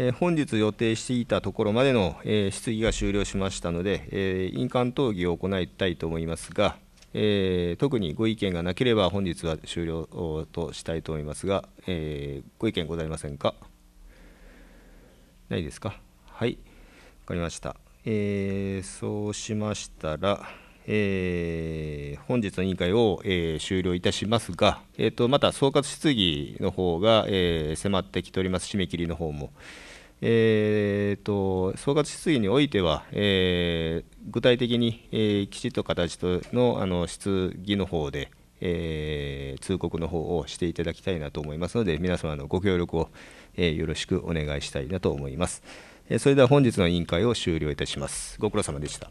え本日予定していたところまでの、え質疑が終了しましたので、え印鑑討議を行いたいと思いますが、え特にご意見がなければ本日は終了としたいと思いますが、えご意見ございませんかないですかはい、わかりました。えー、そうしましたら、えー本日の委員会を、えー、終了いたしますが、えーと、また総括質疑の方が、えー、迫ってきております、締め切りの方も。えーと、総括質疑においては、えー、具体的に、えー、きちっと形とのあの質疑の方で、えー、通告の方をしていただきたいなと思いますので、皆様のご協力を、えー、よろしくお願いしたいなと思います。えそれでは本日の委員会を終了いたします。ご苦労様でした。